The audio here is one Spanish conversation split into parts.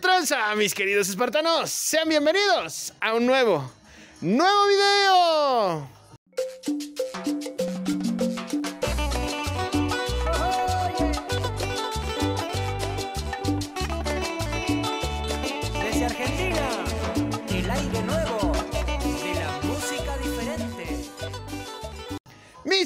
tranza, mis queridos espartanos? Sean bienvenidos a un nuevo, nuevo video.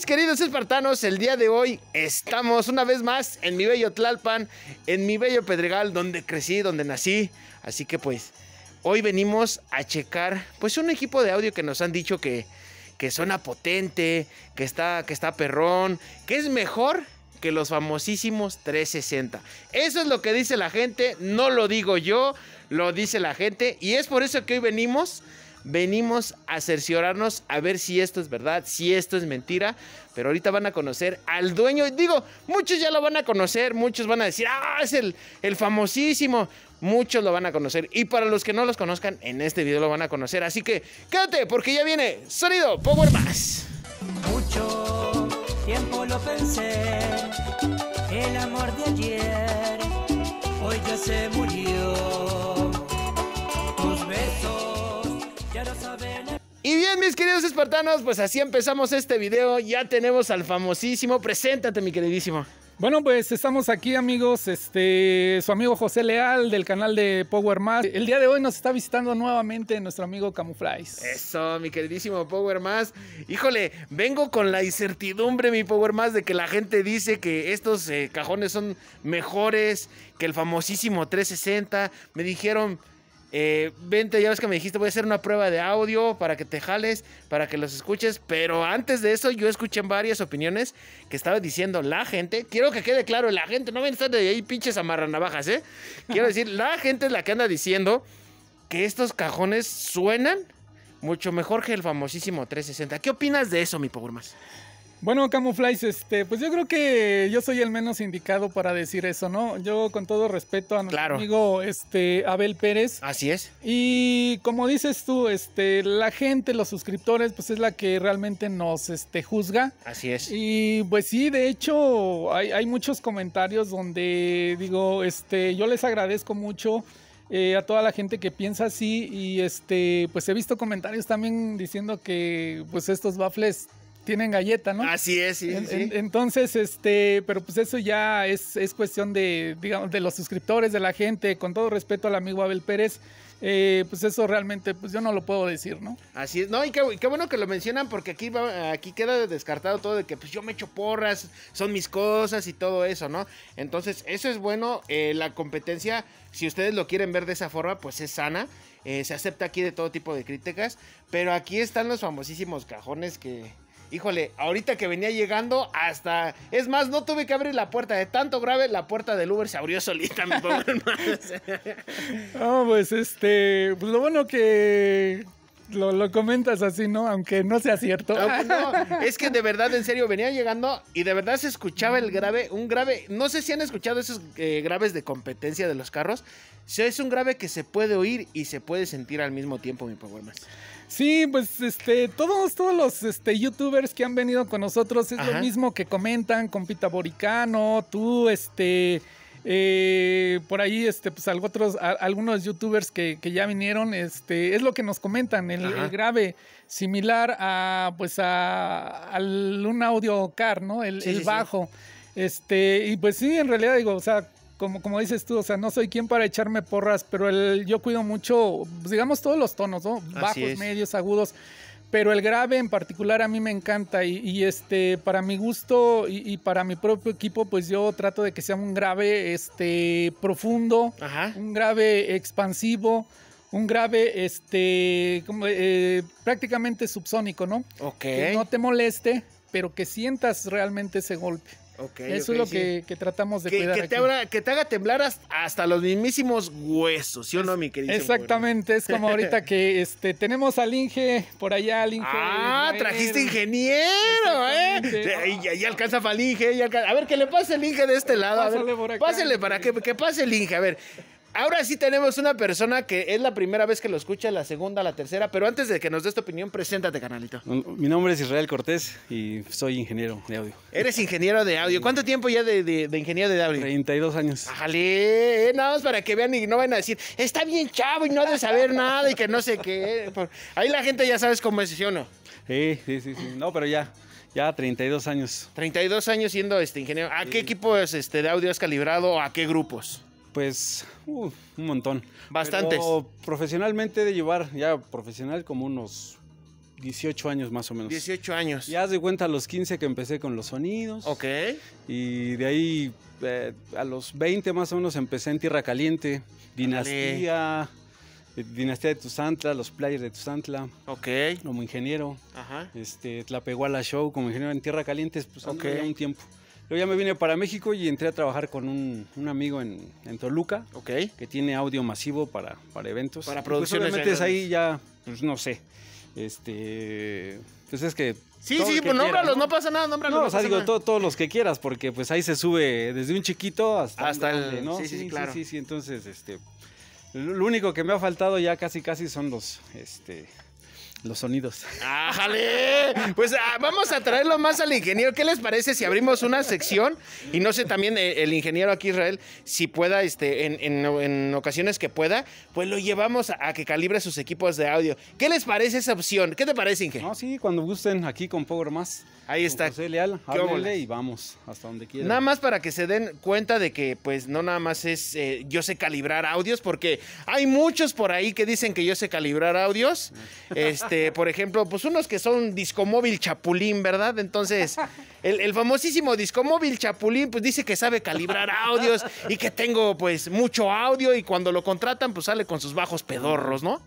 queridos espartanos, el día de hoy estamos una vez más en mi bello Tlalpan, en mi bello Pedregal, donde crecí, donde nací. Así que pues hoy venimos a checar pues un equipo de audio que nos han dicho que, que suena potente, que está, que está perrón, que es mejor que los famosísimos 360. Eso es lo que dice la gente, no lo digo yo, lo dice la gente y es por eso que hoy venimos venimos a cerciorarnos a ver si esto es verdad, si esto es mentira. Pero ahorita van a conocer al dueño. Digo, muchos ya lo van a conocer, muchos van a decir, ah, es el, el famosísimo. Muchos lo van a conocer. Y para los que no los conozcan, en este video lo van a conocer. Así que quédate porque ya viene Sonido Power Más. Mucho tiempo lo pensé, el amor de ayer, hoy ya se murió. Y bien, mis queridos espartanos, pues así empezamos este video. Ya tenemos al famosísimo. Preséntate, mi queridísimo. Bueno, pues estamos aquí, amigos. Este, su amigo José Leal del canal de Power Más. El día de hoy nos está visitando nuevamente nuestro amigo Camuflajes. Eso, mi queridísimo Power Más. Híjole, vengo con la incertidumbre, mi Power Más, de que la gente dice que estos eh, cajones son mejores que el famosísimo 360. Me dijeron eh, vente, ya ves que me dijiste, voy a hacer una prueba de audio para que te jales, para que los escuches. Pero antes de eso, yo escuché varias opiniones que estaba diciendo la gente. Quiero que quede claro, la gente, no ven de ahí pinches amarranavajas, ¿eh? Quiero decir, la gente es la que anda diciendo que estos cajones suenan mucho mejor que el famosísimo 360. ¿Qué opinas de eso, mi pobre más?, bueno, camuflajes. este, pues yo creo que yo soy el menos indicado para decir eso, ¿no? Yo con todo respeto a nuestro amigo este, Abel Pérez. Así es. Y como dices tú, este, la gente, los suscriptores, pues es la que realmente nos este, juzga. Así es. Y pues sí, de hecho, hay, muchos comentarios donde digo, este, yo les agradezco mucho. Eh, a toda la gente que piensa así y este pues he visto comentarios también diciendo que pues estos baffles tienen galleta, ¿no? Así es, sí, entonces, este, pero pues eso ya es, cuestión de, digamos, de los suscriptores, de la gente, con todo respeto al amigo Abel Pérez. Eh, pues eso realmente, pues yo no lo puedo decir, ¿no? Así es, no, y qué, bueno que lo mencionan porque aquí, va, aquí queda descartado todo de que pues yo me echo porras, son mis cosas y todo eso, ¿no? Entonces, eso es bueno, eh, la competencia, si ustedes lo quieren ver de esa forma, pues es sana, eh, se acepta aquí de todo tipo de críticas, pero aquí están los famosísimos cajones que Híjole, ahorita que venía llegando hasta... Es más, no tuve que abrir la puerta de tanto grave, la puerta del Uber se abrió solita, mi pobre hermano. pues este... Pues lo bueno que lo, comentas así, ¿no? Aunque no sea cierto. es que de verdad, en serio, venía llegando y de verdad se escuchaba el grave, un grave, no sé si han escuchado esos eh, graves de competencia de los carros. Es un grave que se puede oír y se puede sentir al mismo tiempo, mi pobre Sí, pues este, todos, todos los este, youtubers que han venido con nosotros es lo mismo que comentan, con Boricano, tú, este. Eh, por ahí, este, pues otros, algunos youtubers que, ya vinieron, este, es lo que nos comentan, el, grave, similar a, pues, a, un audio car, ¿no? El, bajo. Este, y pues sí, en realidad digo, o sea, como, como dices tú, o sea, no soy quien para echarme porras, pero el, yo cuido mucho, pues, digamos, todos los tonos, ¿no? Bajos, medios, agudos. Pero el grave en particular a mí me encanta y, este, para mi gusto y, para mi propio equipo, pues yo trato de que sea un grave este, profundo, un grave expansivo, un grave este, eh, prácticamente subsónico, ¿no? Ok. Que no te moleste, pero que sientas realmente ese golpe. Eso es lo que, tratamos de que, cuidar. Que te, haga, que temblar hasta los mismísimos huesos, ¿sí o no, mi querido? Exactamente, es como ahorita que este, tenemos al Inge, por allá al Inge. Ah, trajiste ingeniero, ¿eh? Y, ya alcanza al Inge, A ver, que le pase el Inge de este lado. Pásale por acá. Pásale para que, que pase el Inge, a ver. Ahora sí tenemos una persona que es la primera vez que lo escucha, la segunda, la tercera, pero antes de que nos des tu opinión, preséntate, canalito. Mi nombre es Israel Cortés y soy ingeniero de audio. Eres ingeniero de audio. ¿Cuánto tiempo ya de, de, de ingeniero de audio? 32 años. Jale, eh, nada más para que vean y no vayan a decir, está bien chavo y no ha de saber nada y que no sé qué. Ahí la gente ya sabes cómo es, ¿sí o no? Sí, sí, sí, No, pero ya. Ya 32 años. 32 años siendo este ingeniero. ¿A qué equipos este, de audio has calibrado? o ¿A qué grupos? Pues un montón. bastante profesionalmente de llevar, ya profesional como unos 18 años más o menos. 18 años. Ya de cuenta a los 15 que empecé con los sonidos. Ok. Y de ahí eh, a los 20 más o menos empecé en Tierra Caliente, Dinastía, eh, Dinastía de Tuzantla, los Players de Tuzantla. Ok. Como ingeniero. Ajá. Este, la Show como ingeniero en Tierra Caliente, pues un tiempo. Luego ya me vine para México y entré a trabajar con un, amigo en, Toluca. Que tiene audio masivo para, eventos. Para pues, producciones. Pues es ahí ya, pues no sé. Este. Pues es que. Sí, sí, pues nómbralos, ¿no? pasa nada, nómbralos. No, no o digo, todos los que quieras, porque pues ahí se sube desde un chiquito hasta. Hasta el. Sí, sí, sí, claro. Sí, sí, sí, entonces, este. Lo único que me ha faltado ya casi, casi son los. Este los sonidos. ¡Ájale! pues ah, vamos a traerlo más al ingeniero. ¿Qué les parece si abrimos una sección? Y no sé también eh, el, ingeniero aquí, Israel, si pueda, este, en, en, ocasiones que pueda, pues lo llevamos a, que calibre sus equipos de audio. ¿Qué les parece esa opción? ¿Qué te parece, Inge? No, sí, cuando gusten, aquí con Power Más. Ahí está. José Leal, háblele y vamos hasta donde quieran Nada más para que se den cuenta de que, pues, no nada más es eh, yo sé calibrar audios, porque hay muchos por ahí que dicen que yo sé calibrar audios. este, este, por ejemplo, pues unos que son discomóvil chapulín, ¿verdad? Entonces, el, famosísimo discomóvil chapulín, pues dice que sabe calibrar audios y que tengo pues mucho audio y cuando lo contratan, pues sale con sus bajos pedorros, ¿no?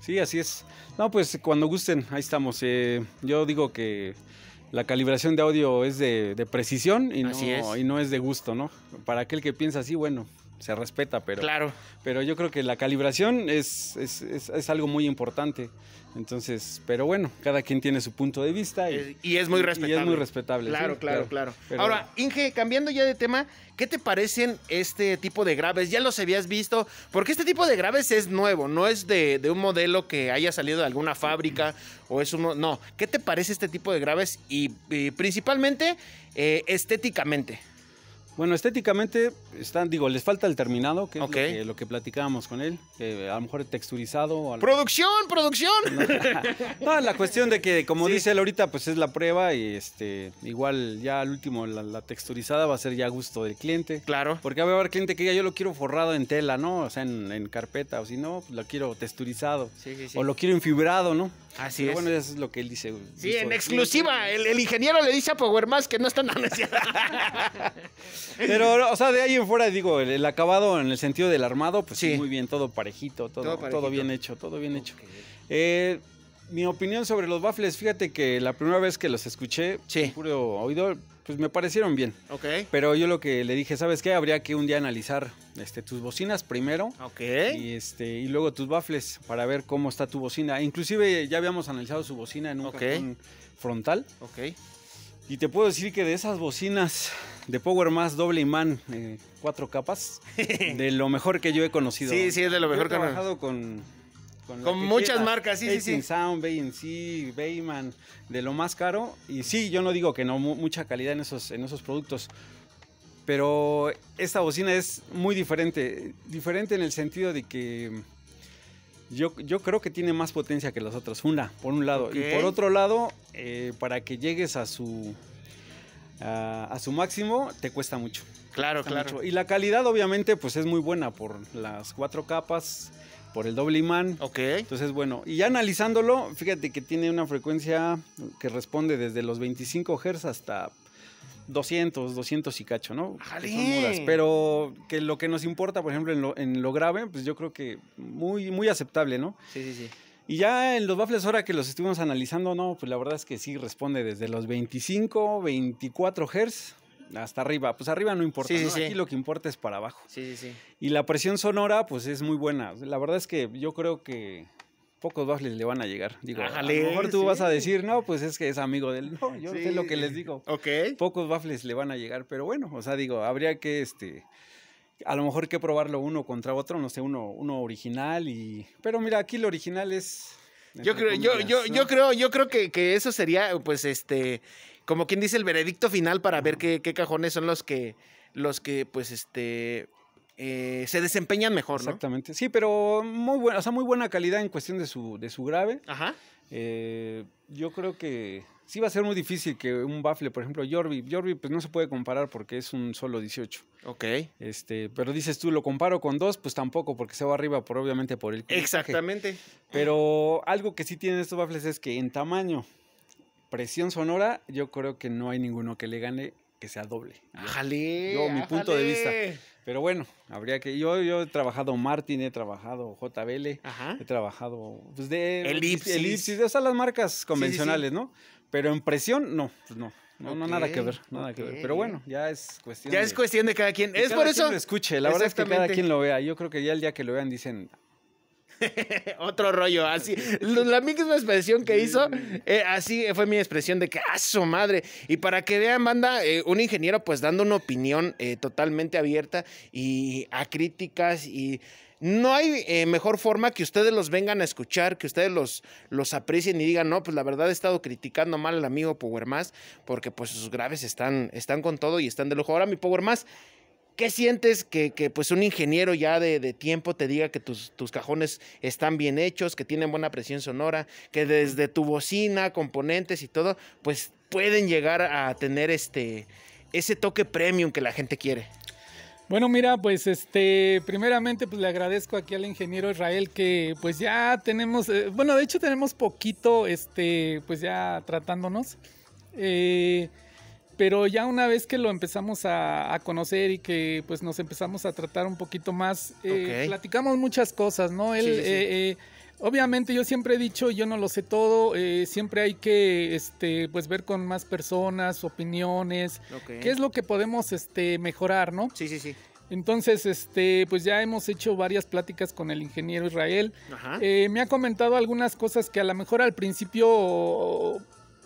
Sí, así es. No, pues cuando gusten, ahí estamos. Eh, yo digo que la calibración de audio es de, precisión y y no es de gusto, ¿no? Para aquel que piensa así, bueno, se respeta, pero, claro. pero yo creo que la calibración es, es, es, algo muy importante. Entonces, pero bueno, cada quien tiene su punto de vista. Y, eh, es muy respetable. Y es muy respetable. Claro, claro, claro. Ahora, Inge, cambiando ya de tema, ¿qué te parecen este tipo de graves? ¿Ya los habías visto? Porque este tipo de graves es nuevo, no es de, un modelo que haya salido de alguna fábrica o es uno, No, ¿qué te parece este tipo de graves? Y, principalmente eh, estéticamente. Bueno, estéticamente están, digo, les falta el terminado, que lo que, platicábamos con él, a lo mejor texturizado. O ¡Producción! ¡Producción! No, la cuestión de que, como dice él ahorita, pues es la prueba y este, igual ya al último la, texturizada va a ser ya a gusto del cliente. Claro. Porque va a haber cliente que diga, yo lo quiero forrado en tela, ¿no? O sea, en, carpeta, o si no, pues lo quiero texturizado. O lo quiero enfibrado, ¿no? Así Pero es. bueno, eso es lo que él dice. Sí, en exclusiva, el, ingeniero le dice a Power Más que no están anunciando. Pero, o sea, de ahí en fuera, digo, el, acabado en el sentido del armado, pues sí. muy bien, todo parejito, todo, todo, bien hecho, todo bien hecho. Eh, mi opinión sobre los baffles, fíjate que la primera vez que los escuché, puro oído, pues me parecieron bien. Ok. Pero yo lo que le dije, ¿sabes qué? Habría que un día analizar este, tus bocinas primero. Ok. Y, este, y luego tus baffles para ver cómo está tu bocina. Inclusive ya habíamos analizado su bocina en un okay. frontal. Ok y te puedo decir que de esas bocinas de Power Más doble imán, eh, cuatro capas, de lo mejor que yo he conocido. Sí, sí, es de lo mejor que he trabajado con, con, muchas marcas, sí, sí, sí, sí. Sound, sí, Bayman, de lo más caro. Y sí, yo no digo que no, mucha calidad en esos, en esos productos. Pero esta bocina es muy diferente. Diferente en el sentido de que yo, creo que tiene más potencia que las otras, una, por un lado. Y por otro lado, eh, para que llegues a su, a, su máximo, te cuesta mucho. Claro, claro. Y la calidad, obviamente, pues es muy buena por las cuatro capas, por el doble imán. Ok. Entonces, bueno, y ya analizándolo, fíjate que tiene una frecuencia que responde desde los 25 Hz hasta 200, 200 y cacho, ¿no? pero que lo que nos importa, por ejemplo, en lo, lo grave, pues yo creo que muy, muy aceptable, ¿no? Sí, sí, sí. Y ya en los baffles, ahora que los estuvimos analizando, no, pues la verdad es que sí responde desde los 25, 24 Hz hasta arriba. Pues arriba no importa, sí, Aquí lo que importa es para abajo. Sí, sí, sí. Y la presión sonora, pues es muy buena. La verdad es que yo creo que pocos baffles le van a llegar. Digo, a lo mejor tú vas a decir, no, pues es que es amigo del. No, yo sé lo que les digo. Ok. Pocos baffles le van a llegar, pero bueno, o sea, digo, habría que este. A lo mejor que probarlo uno contra otro, no sé, uno, uno original y. Pero mira, aquí lo original es. Yo creo, yo, yo, yo creo, yo creo que, que, eso sería, pues, este, como quien dice, el veredicto final para ver qué, qué cajones son los que, los que, pues, este, eh, se desempeñan mejor, ¿no? Exactamente. Sí, pero muy buena, o sea, muy buena calidad en cuestión de su, de su grave. Ajá. Eh, yo creo que sí va a ser muy difícil que un baffle, por ejemplo, Jorvi. Jorvi, pues no se puede comparar porque es un solo 18. Ok. Este, pero dices tú, lo comparo con dos, pues tampoco, porque se va arriba, por, obviamente, por el. Exactamente. Pero algo que sí tienen estos baffles es que en tamaño, presión sonora, yo creo que no hay ninguno que le gane que sea doble. le. Yo, mi punto de vista. Pero bueno, habría que. Yo, yo he trabajado Martin, he trabajado JBL, he trabajado. Pues de, elipsis. Elipsis, de las marcas convencionales, ¿no? Pero en presión, no, pues no. No, nada que ver, nada que ver. Pero bueno, ya es cuestión. Ya es cuestión de cada quien. es por eso. lo escuche, la verdad es que cada quien lo vea. Yo creo que ya el día que lo vean dicen, Otro rollo, así. La misma expresión que hizo, eh, así fue mi expresión de que, ¡ah, su madre! Y para que vean, banda, eh, un ingeniero pues dando una opinión eh, totalmente abierta y a críticas y no hay mejor forma que ustedes los vengan a escuchar, que ustedes los, los aprecien y digan, no, pues la verdad he estado criticando mal al amigo Power Más, porque pues sus graves están, están con todo y están de lujo. Ahora mi Power Más, ¿Qué sientes que, pues un ingeniero ya de, tiempo te diga que tus, cajones están bien hechos, que tienen buena presión sonora, que desde tu bocina, componentes y todo, pues pueden llegar a tener este ese toque premium que la gente quiere? Bueno, mira, pues este, primeramente pues le agradezco aquí al ingeniero Israel que pues ya tenemos, eh, bueno, de hecho tenemos poquito, este, pues ya tratándonos. Eh, pero ya una vez que lo empezamos a, conocer y que pues nos empezamos a tratar un poquito más, eh, platicamos muchas cosas, ¿no? Él, eh, eh, obviamente yo siempre he dicho, yo no lo sé todo, siempre hay que este, pues ver con más personas, opiniones, qué es lo que podemos este, mejorar, ¿no? Sí, sí, sí. Entonces, este, pues ya hemos hecho varias pláticas con el ingeniero Israel. me ha comentado algunas cosas que a lo mejor al principio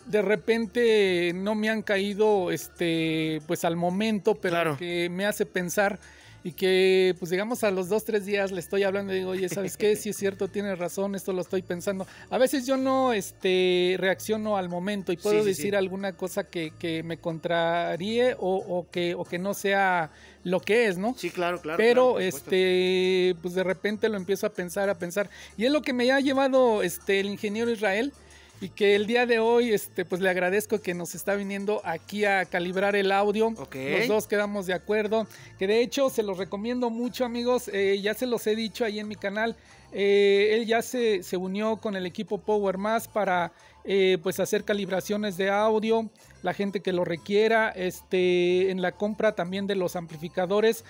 de repente no me han caído este pues al momento, pero que me hace pensar y que pues digamos a los dos, tres días le estoy hablando y digo, oye, ¿sabes qué? Si es cierto, tienes razón, esto lo estoy pensando. A veces yo no este, reacciono al momento y puedo decir alguna cosa que, que me contraríe o, o, que, o que no sea lo que es, ¿no? Sí, claro, claro. Pero este, pues de repente lo empiezo a pensar, a pensar. Y es lo que me ha llevado este, el ingeniero Israel y que el día de hoy este, pues le agradezco que nos está viniendo aquí a calibrar el audio. Los dos quedamos de acuerdo, que de hecho se los recomiendo mucho amigos, eh, ya se los he dicho ahí en mi canal, eh, él ya se, unió con el equipo Power Más para eh, pues hacer calibraciones de audio, la gente que lo requiera, este, en la compra también de los amplificadores,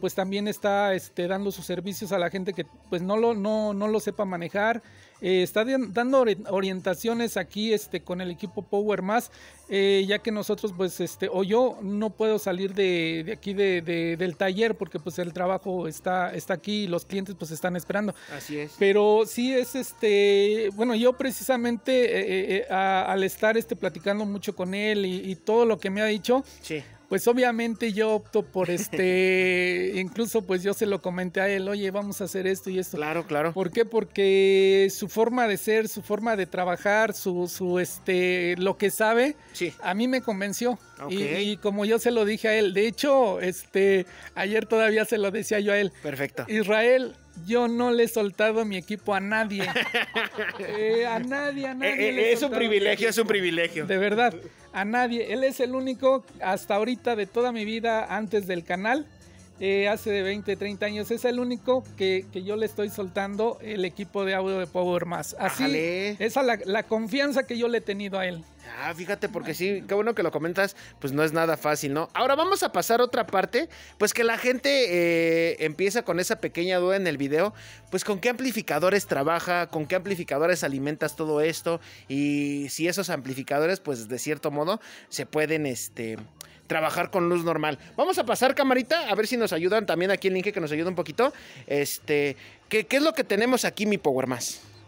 pues también está este, dando sus servicios a la gente que pues no lo, no, no lo sepa manejar, eh, está dando orientaciones aquí este, con el equipo Power Más, eh, ya que nosotros, pues, este, o yo no puedo salir de, aquí de, del taller porque pues el trabajo está, está aquí y los clientes pues están esperando. Así es. Pero sí es este, bueno, yo precisamente eh, al estar este, platicando mucho con él y, y todo lo que me ha dicho, sí. Pues obviamente yo opto por este, incluso pues yo se lo comenté a él, oye, vamos a hacer esto y esto. Claro, claro. ¿Por qué? Porque su forma de ser, su forma de trabajar, su, su este, lo que sabe, a mí me convenció. Y, como yo se lo dije a él, de hecho, este, ayer todavía se lo decía yo a él. Perfecto. Israel, yo no le he soltado mi equipo a nadie. Eh, a nadie, a nadie. Eh, eh, es un privilegio, es un privilegio. De verdad a nadie. Él es el único hasta ahorita de toda mi vida antes del canal. Eh, hace de 20, 30 años. Es el único que, que, yo le estoy soltando el equipo de audio de Power Más. Así, esa es la confianza que yo le he tenido a él. Ah, fíjate, porque sí, qué bueno que lo comentas, pues no es nada fácil, ¿no? Ahora vamos a pasar otra parte, pues que la gente eh, empieza con esa pequeña duda en el video, pues con qué amplificadores trabaja, con qué amplificadores alimentas todo esto y si esos amplificadores, pues de cierto modo, se pueden, este, trabajar con luz normal. Vamos a pasar, camarita, a ver si nos ayudan también aquí el link que nos ayuda un poquito. Este, ¿qué, es lo que tenemos aquí, mi Power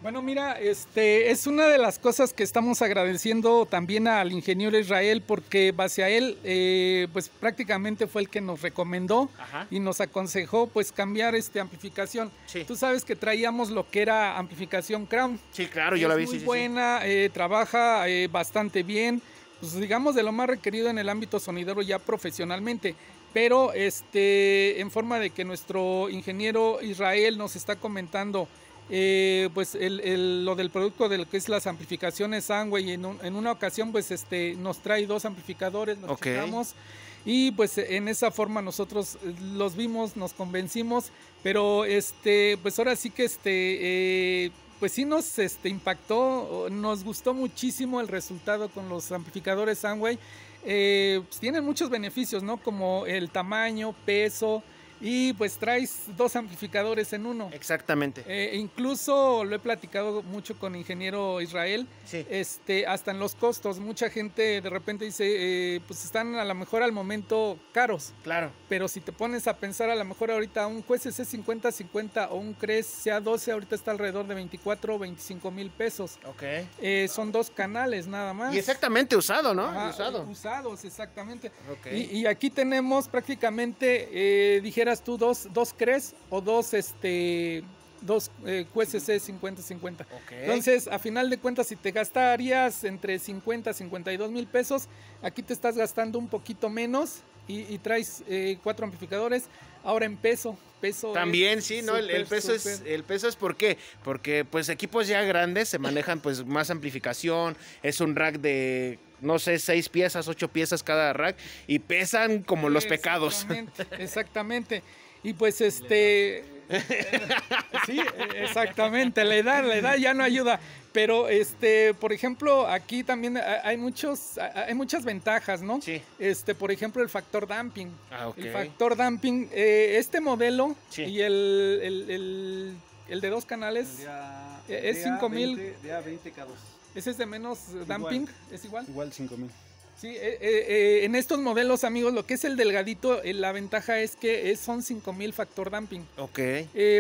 bueno, mira, este es una de las cosas que estamos agradeciendo también al ingeniero Israel, porque base a él, eh, pues prácticamente fue el que nos recomendó y nos aconsejó pues cambiar este amplificación. Tú sabes que traíamos lo que era amplificación Crown. Sí, claro, yo la vi. Muy buena, eh, trabaja eh, bastante bien, pues, digamos de lo más requerido en el ámbito sonidero ya profesionalmente pero este en forma de que nuestro ingeniero Israel nos está comentando eh, pues lo del producto de lo que es las amplificaciones Sunway en, una ocasión pues este nos trae dos amplificadores nos quedamos y pues en esa forma nosotros los vimos nos convencimos pero este pues ahora sí que este eh, pues sí nos este, impactó, nos gustó muchísimo el resultado con los amplificadores Sunway. Eh, pues, tienen muchos beneficios, ¿no? Como el tamaño, peso, y pues traes dos amplificadores en uno. Exactamente. Eh, incluso lo he platicado mucho con ingeniero Israel. Sí. Este, hasta en los costos. Mucha gente de repente dice, eh, pues están a lo mejor al momento caros. Claro. Pero si te pones a pensar, a lo mejor ahorita un juez c 50 o un CRES CA12 ahorita está alrededor de 24 o 25 mil pesos. Ok. Eh, son dos canales nada más. Y exactamente usado, ¿no? usado. Usados, exactamente. ok, Y, y, aquí tenemos prácticamente, dijera tú? ¿Dos, dos CRES o dos, este, dos eh, QSC 50-50? Entonces, a final de cuentas, si te gastarías entre 50 y 52 mil pesos, aquí te estás gastando un poquito menos y, traes eh, cuatro amplificadores. Ahora en peso, peso. También, sí, ¿no? el, peso es, el peso es ¿por qué? Porque pues equipos ya grandes se manejan pues más amplificación, es un rack de no sé, seis piezas, ocho piezas cada rack y pesan como los pecados. Exactamente. Y pues este... sí, exactamente, la edad, la edad ya no ayuda. Pero este, por ejemplo, aquí también hay muchos, hay muchas ventajas, ¿no? Sí. Este, por ejemplo, el factor dumping ah, El factor dumping eh, este modelo y el, el, de dos canales eh, es 5000. mil 20 k ese es de menos eh, dumping, es igual. Igual 5000. Sí, eh, eh, en estos modelos, amigos, lo que es el delgadito, la ventaja es que es, son 5000 factor dumping. Ok.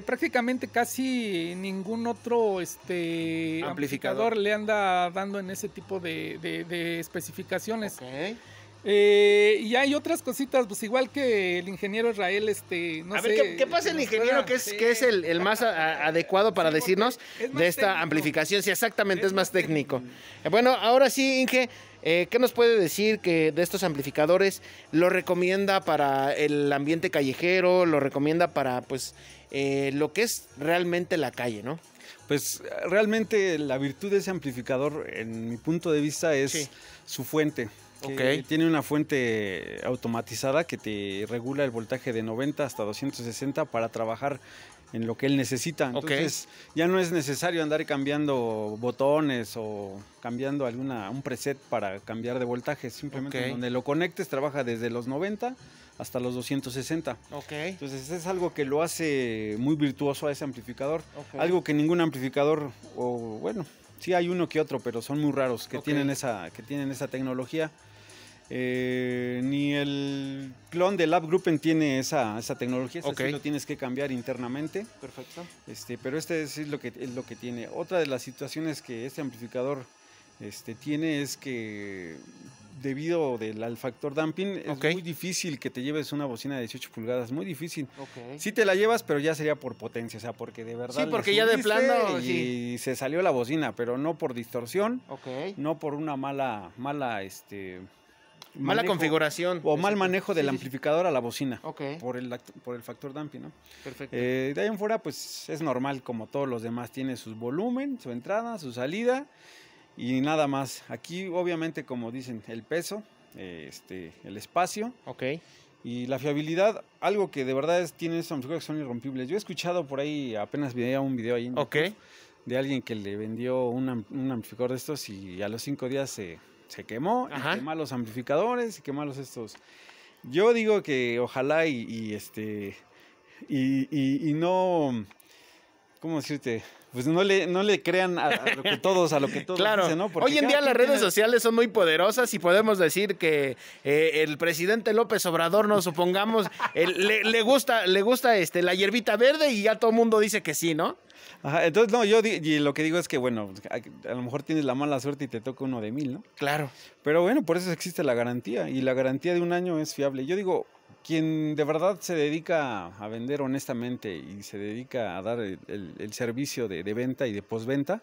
prácticamente casi ningún otro este, amplificador. le anda dando en ese tipo de, de, de especificaciones. Ok. Eh, y hay otras cositas, pues igual que el ingeniero Israel, este, no a Ver, ¿qué, pasa el ingeniero que es, es el, más adecuado para decirnos de esta amplificación? Si exactamente, es, más técnico. Eh, bueno, ahora sí, Inge, eh, ¿qué nos puede decir que de estos amplificadores lo recomienda para el ambiente callejero, lo recomienda para, pues, lo que es realmente la calle, ¿no? Pues realmente la virtud de ese amplificador, en mi punto de vista, es su fuente que tiene una fuente automatizada que te regula el voltaje de 90 hasta 260 para trabajar en lo que él necesita. Entonces, ya no es necesario andar cambiando botones o cambiando alguna un preset para cambiar de voltaje, simplemente donde lo conectes trabaja desde los 90 hasta los 260. Okay. Entonces, es algo que lo hace muy virtuoso a ese amplificador, algo que ningún amplificador o bueno, sí hay uno que otro, pero son muy raros que tienen esa que tienen esa tecnología. Eh, ni el clon del App Gruppen tiene esa, tecnología, okay. así lo tienes que cambiar internamente. Perfecto. Este, pero este es lo que es lo que tiene. Otra de las situaciones que este amplificador este, tiene es que debido del, al factor dumping es muy difícil que te lleves una bocina de 18 pulgadas, muy difícil. Si Sí te la llevas, pero ya sería por potencia, o sea, porque de verdad... Sí, porque ya de plano... Y se salió la bocina, pero no por distorsión, no por una mala, mala, este Mala configuración. O mal manejo del amplificador a la bocina. ok Por el, por el factor damping, ¿no? Perfecto. Eh, de ahí en fuera, pues es normal, como todos los demás, tiene su volumen, su entrada, su salida y nada más. Aquí, obviamente, como dicen, el peso, este, el espacio. Ok. Y la fiabilidad, algo que de verdad es, tiene estos amplificadores son irrompibles. Yo he escuchado por ahí, apenas veía un video ahí de alguien que le vendió un, amplificador de estos y a los cinco días se se quemó, se quema los amplificadores y quemaron estos. Yo digo que ojalá y, este. Y, y, no. ¿Cómo decirte? pues no le, no le crean a, lo que todos, a lo que todos claro. dicen, ¿no? Hoy en día las redes sociales son muy poderosas y podemos decir que eh, el presidente López Obrador, nos supongamos, le, gusta, le gusta este, la hierbita verde y ya todo el mundo dice que sí, ¿no? Ajá, entonces, no, yo lo que digo es que, bueno, a, lo mejor tienes la mala suerte y te toca uno de mil, ¿no? Claro. Pero bueno, por eso existe la garantía y la garantía de un año es fiable. Yo digo, quien de verdad se dedica a vender honestamente y se dedica a dar el, servicio de, de, venta y de postventa,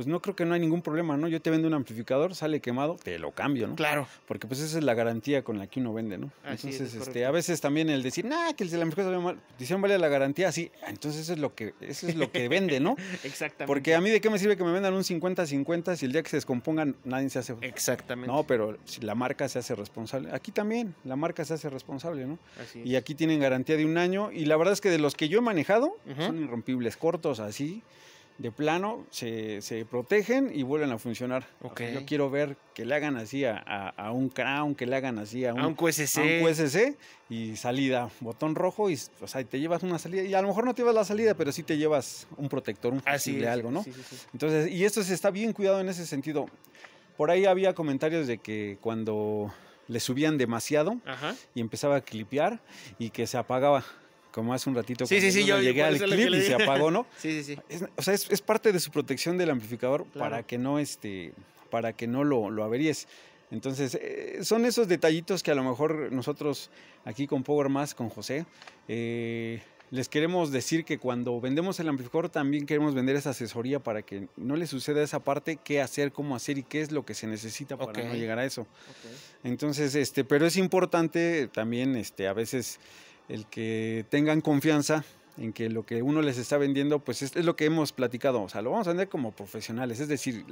pues no creo que no hay ningún problema, ¿no? Yo te vendo un amplificador, sale quemado, te lo cambio, ¿no? Claro. Porque pues esa es la garantía con la que uno vende, ¿no? Así entonces, es este, a veces también el decir, nah, que el amplificador salió mal, dicen vale la garantía, sí, ah, entonces eso es lo que, es lo que vende, ¿no? Exactamente. Porque a mí de qué me sirve que me vendan un 50-50 si el día que se descompongan nadie se hace. Exactamente. No, pero si la marca se hace responsable. Aquí también, la marca se hace responsable, ¿no? Así Y aquí tienen garantía de un año. Y la verdad es que de los que yo he manejado, son irrompibles, cortos, así de plano se, protegen y vuelven a funcionar. yo quiero ver que le hagan así a, un crown, que le hagan así a un, QSC. y salida, botón rojo y te llevas una salida. Y a lo mejor no te llevas la salida, pero sí te llevas un protector, un fusible, de algo, ¿no? Entonces, y esto se está bien cuidado en ese sentido. Por ahí había comentarios de que cuando le subían demasiado y empezaba a clipear y que se apagaba como hace un ratito cuando yo, llegué al clip y se apagó, ¿no? Sí, sí, sí. o sea, es, parte de su protección del amplificador para que no, este, para que no lo, averíes. Entonces, eh, son esos detallitos que a lo mejor nosotros aquí con Power Más, con José, eh, les queremos decir que cuando vendemos el amplificador también queremos vender esa asesoría para que no le suceda esa parte, qué hacer, cómo hacer y qué es lo que se necesita para no llegar a eso. Entonces, este, pero es importante también este, a veces el que tengan confianza en que lo que uno les está vendiendo, pues es, lo que hemos platicado. O sea, lo vamos a vender como profesionales, es decir,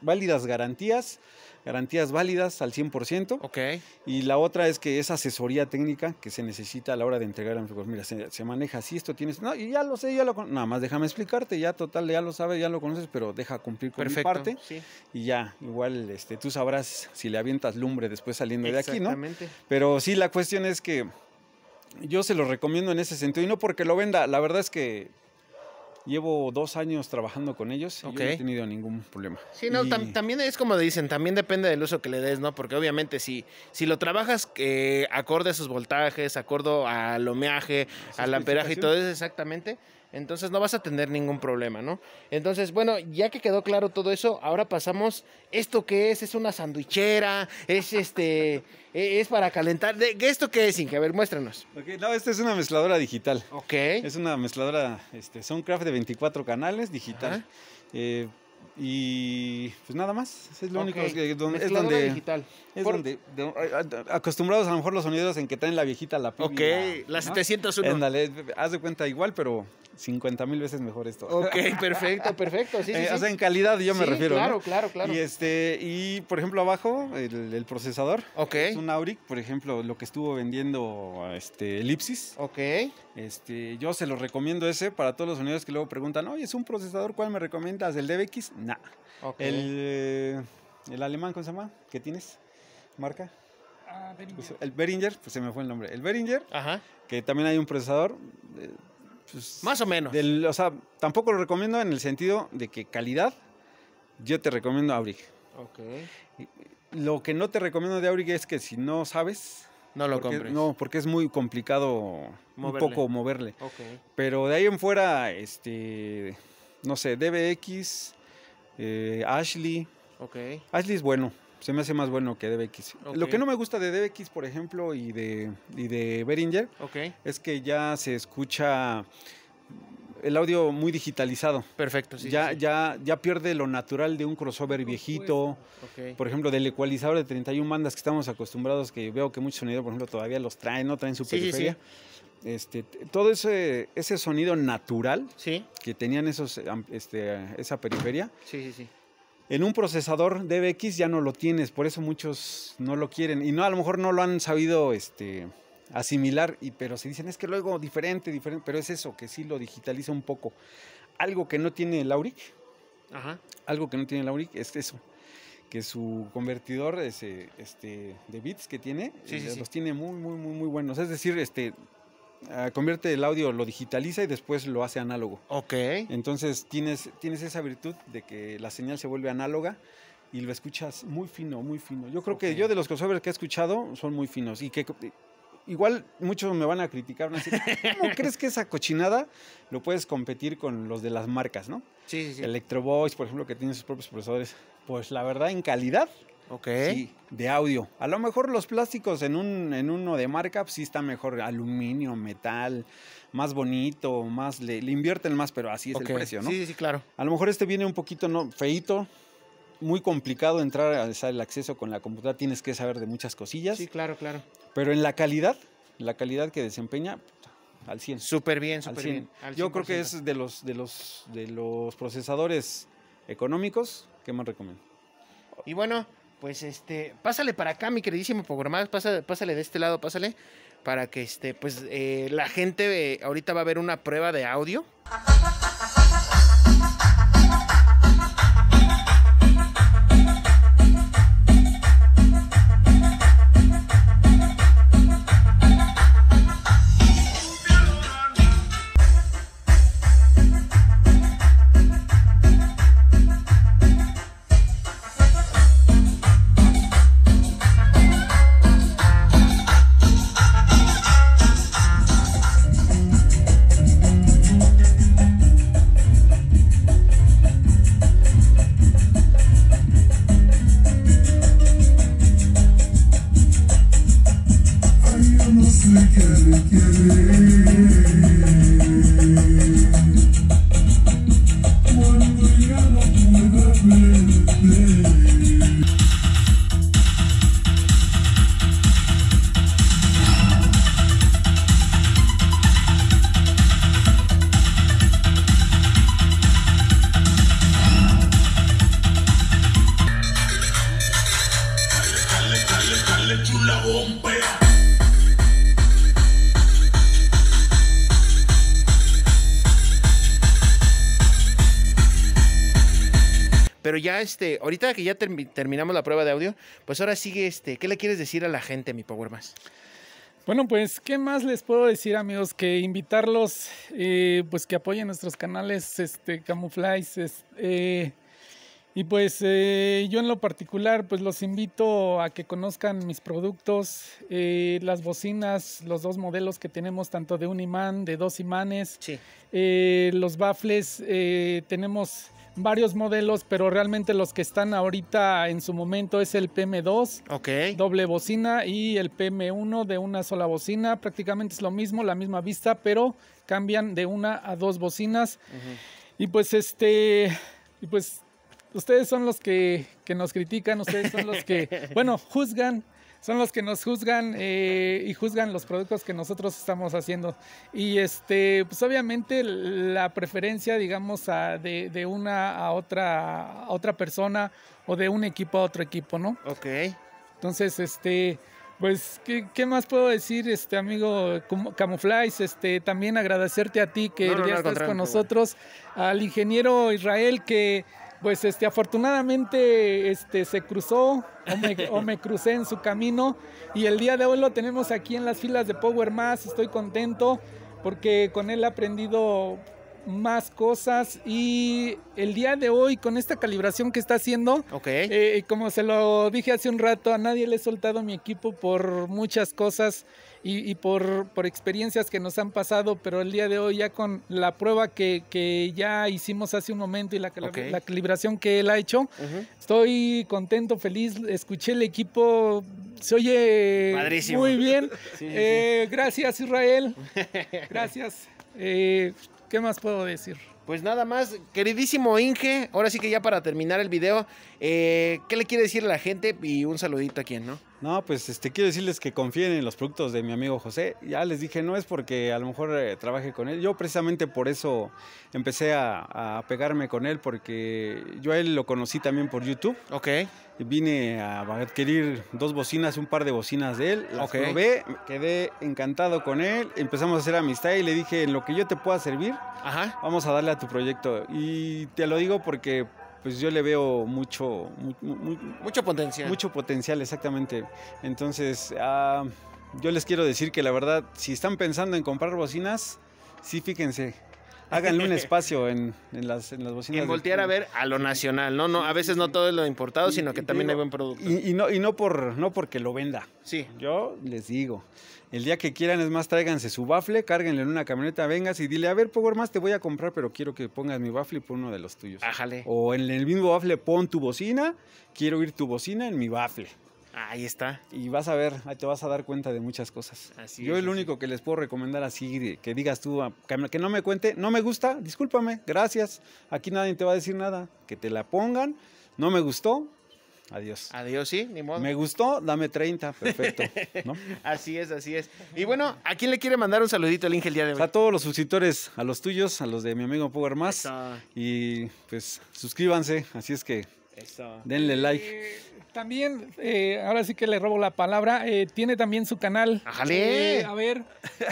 válidas garantías, garantías válidas al 100%. Ok. Y la otra es que esa asesoría técnica que se necesita a la hora de entregar a mira, se, maneja así, esto tienes. No, y ya lo sé, ya lo Nada más déjame explicarte, ya total, ya lo sabes, ya lo conoces, pero deja cumplir con mi parte. Y ya, igual este, tú sabrás si le avientas lumbre después saliendo de aquí, ¿no? Exactamente. Pero sí, la cuestión es que yo se lo recomiendo en ese sentido y no porque lo venda, la verdad es que Llevo dos años trabajando con ellos y no he tenido ningún problema. Sí, no, también es como dicen, también depende del uso que le des, ¿no? Porque obviamente si, si lo trabajas eh, acorde a sus voltajes, acorde al homeaje, al amperaje y todo eso, exactamente, entonces no vas a tener ningún problema, ¿no? Entonces, bueno, ya que quedó claro todo eso, ahora pasamos. ¿Esto qué es? ¿Es una sandwichera? ¿Es este? E-, ¿Es para calentar? ¿Esto qué es, Inge? A ver, muéstranos. no, esta es una mezcladora digital. Ok. Es una mezcladora este, Soundcraft de 24 canales digital. Eh, y pues nada más, es lo único donde, es donde acostumbrados a lo mejor los sonidos en que traen la viejita la piba, Ok, la, 701. haz de cuenta igual, pero 50 mil veces mejor esto. Ok, perfecto, perfecto. Sí, sí, eh, en calidad yo me refiero. Claro, claro, claro. Y este, y por ejemplo, abajo, el, procesador. Ok. Es un Auric, por ejemplo, lo que estuvo vendiendo este Elipsis. Ok. Este, yo se lo recomiendo ese para todos los sonidos que luego preguntan, oye, es un procesador, ¿cuál me recomiendas? ¿El DBX? No, eh, El, alemán, ¿cómo se llama? ¿Qué tienes? ¿Marca? Ah, Beringer. Pues, el Behringer, pues se me fue el nombre. El Beringer que también hay un procesador. Eh, pues, Más o menos. o sea, tampoco lo recomiendo en el sentido de que calidad, yo te recomiendo Aurig. Ok. Lo que no te recomiendo de Aurig es que si no sabes. No lo porque, No, porque es muy complicado muy un poco moverle. Ok. Pero de ahí en fuera, este. No sé, DBX. Eh, Ashley. Ashley es bueno. Se me hace más bueno que DBX. Lo que no me gusta de DBX, por ejemplo, y de, y de Behringer, es que ya se escucha el audio muy digitalizado. Perfecto, Ya, ya, ya pierde lo natural de un crossover viejito. Por ejemplo, del ecualizador de 31 bandas que estamos acostumbrados, que veo que muchos sonidos por ejemplo, todavía los traen, no traen su periferia. Este, todo ese, ese sonido natural que tenían esos, este, esa periferia. En un procesador DBX ya no lo tienes, por eso muchos no lo quieren. Y no, a lo mejor no lo han sabido este, asimilar, y, pero se dicen, es que luego diferente, diferente, pero es eso, que sí lo digitaliza un poco. Algo que no tiene el Auric, algo que no tiene el Auric es eso, que su convertidor de bits que tiene, eh, los tiene muy, muy, muy, muy buenos. Es decir, este, Ah, convierte el audio, lo digitaliza y después lo hace análogo. Ok. Entonces tienes, tienes esa virtud de que la señal se vuelve análoga y lo escuchas muy fino, muy fino. Yo creo que yo de los crossovers que he escuchado son muy finos y que igual muchos me van a criticar, ¿cómo crees que esa cochinada lo puedes competir con los de las marcas, no? Sí, sí, sí. Electro por ejemplo, que tiene sus propios procesadores. Pues la verdad, en calidad, Ok. Sí, de audio. A lo mejor los plásticos en, un, en uno de marca pues, sí está mejor. Aluminio, metal, más bonito, más le, invierten más, pero así es el precio, ¿no? Sí, sí, claro. A lo mejor este viene un poquito no, feito, muy complicado entrar el acceso con la computadora, tienes que saber de muchas cosillas. Sí, claro, claro. Pero en la calidad, la calidad que desempeña, al 100. Súper bien, súper bien. Yo creo que es de los, de, los, de los procesadores económicos que más recomiendo. Y bueno, pues este, pásale para acá, mi queridísimo programador, pásale, pásale de este lado, pásale, para que este, pues eh, la gente eh, ahorita va a ver una prueba de audio. ya este, ahorita que ya terminamos la prueba de audio, pues ahora sigue este, ¿qué le quieres decir a la gente, mi Power Más? Bueno, pues, ¿qué más les puedo decir, amigos? Que invitarlos, eh, pues que apoyen nuestros canales, este, eh, y pues eh, yo en lo particular, pues los invito a que conozcan mis productos, las bocinas, los dos modelos que tenemos, tanto de un imán, de dos imanes, sí. los baffles, tenemos varios modelos, pero realmente los que están ahorita en su momento es el PM2, doble bocina, y el PM1 de una sola bocina. Prácticamente es lo mismo, la misma vista, pero cambian de una a dos bocinas. Y pues este, y pues ustedes son los que, que, nos critican, ustedes son los que, bueno, juzgan son los que nos juzgan eh, y juzgan los productos que nosotros estamos haciendo. Y este, pues obviamente la preferencia, digamos, a, de, una a otra, a otra persona o de un equipo a otro equipo, ¿no? Ok. Entonces, este, pues, ¿qué, más puedo decir, este amigo Camuflais, Este, también agradecerte a ti que ya estás con nosotros, al ingeniero Israel que pues este, afortunadamente este, se cruzó o me, o me, crucé en su camino y el día de hoy lo tenemos aquí en las filas de Power Más, estoy contento porque con él he aprendido más cosas y el día de hoy con esta calibración que está haciendo, eh, como se lo dije hace un rato, a nadie le he soltado mi equipo por muchas cosas y, por, experiencias que nos han pasado, pero el día de hoy ya con la prueba que, ya hicimos hace un momento y la, calibración que él ha hecho, estoy contento, feliz, escuché el equipo, se oye muy bien. Eh, gracias Israel, gracias. Eh, ¿Qué más puedo decir? Pues nada más, queridísimo Inge, ahora sí que ya para terminar el video, eh, ¿qué le quiere decir a la gente? Y un saludito a quien, ¿no? No, pues este, quiero decirles que confíen en los productos de mi amigo José. Ya les dije, no es porque a lo mejor eh, trabaje con él. Yo precisamente por eso empecé a, a, pegarme con él, porque yo a él lo conocí también por YouTube. Ok. Vine a adquirir dos bocinas, un par de bocinas de él. Las quedé encantado con él. Empezamos a hacer amistad y le dije, en lo que yo te pueda servir, Ajá. vamos a darle tu proyecto. Y te lo digo porque pues yo le veo mucho... mucho potencial. Mucho potencial, exactamente. Entonces, ah, yo les quiero decir que la verdad, si están pensando en comprar bocinas, sí fíjense, háganle un espacio en, en, las, bocinas. En voltear a ver a lo nacional, ¿no? no A veces no todo es lo importado, sino que también hay buen producto. Y, no, y no, por, no porque lo venda. Sí. Yo les digo, el día que quieran, es más, tráiganse su bafle, cárguenle en una camioneta, vengas y dile, a ver, por Más, te voy a comprar, pero quiero que pongas mi bafle y pon uno de los tuyos. Ájale. O en el mismo bafle pon tu bocina, quiero ir tu bocina en mi bafle. Ahí está. Y vas a ver, te vas a dar cuenta de muchas cosas. Así Yo el único que les puedo recomendar así, que digas tú, que no me cuente, no me gusta, discúlpame, gracias. Aquí nadie te va a decir nada. Que te la pongan, no me gustó, Adiós. Adiós, sí, ni modo. Me gustó, dame 30, perfecto. así es, así es. Y bueno, ¿a quién le quiere mandar un saludito el Inge día de hoy? A todos los suscriptores, a los tuyos, a los de mi amigo Power Más. Y pues suscríbanse, así es que denle like. También, eh, ahora sí que le robo la palabra, eh, tiene también su canal. Eh, a ver.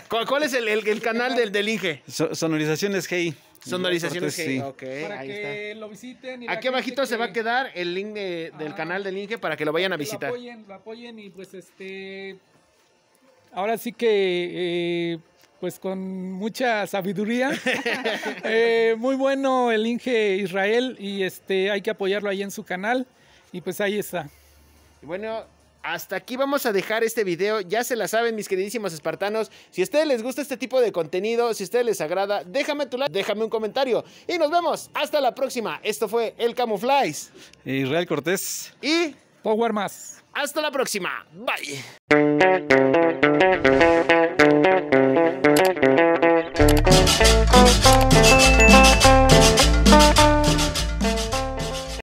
¿Cuál, es el, canal del, del Inge? sonorizaciones GI. Sonorizaciones GI. Sí. para que lo visiten. Aquí abajito se va a quedar el link del ah. canal del Inge para que lo vayan a visitar. Lo apoyen, lo apoyen y pues este... Ahora sí que pues con mucha sabiduría. muy bueno el Inge Israel y este hay que apoyarlo ahí en su canal. Y pues ahí está. bueno, hasta aquí vamos a dejar este video. Ya se la saben, mis queridísimos espartanos. Si a ustedes les gusta este tipo de contenido, si a ustedes les agrada, déjame tu like, déjame un comentario. Y nos vemos. Hasta la próxima. Esto fue El Camuflaje. Israel Cortés. Y Power Más. Hasta la próxima. Bye.